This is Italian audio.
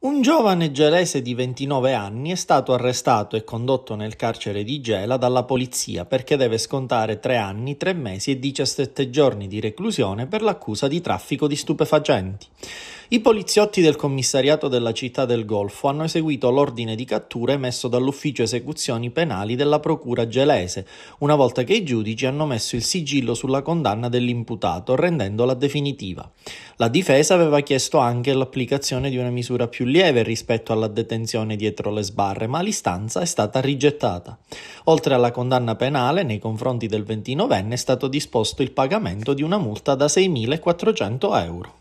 Un giovane gelese di 29 anni è stato arrestato e condotto nel carcere di Gela dalla polizia perché deve scontare 3 anni, 3 mesi e 17 giorni di reclusione per l'accusa di traffico di stupefacenti. I poliziotti del commissariato della città del Golfo hanno eseguito l'ordine di cattura emesso dall'ufficio esecuzioni penali della procura gelese, una volta che i giudici hanno messo il sigillo sulla condanna dell'imputato, rendendola definitiva. La difesa aveva chiesto anche l'applicazione di una misura più lieve rispetto alla detenzione dietro le sbarre, ma l'istanza è stata rigettata. Oltre alla condanna penale, nei confronti del 29enne è stato disposto il pagamento di una multa da 6.400 euro.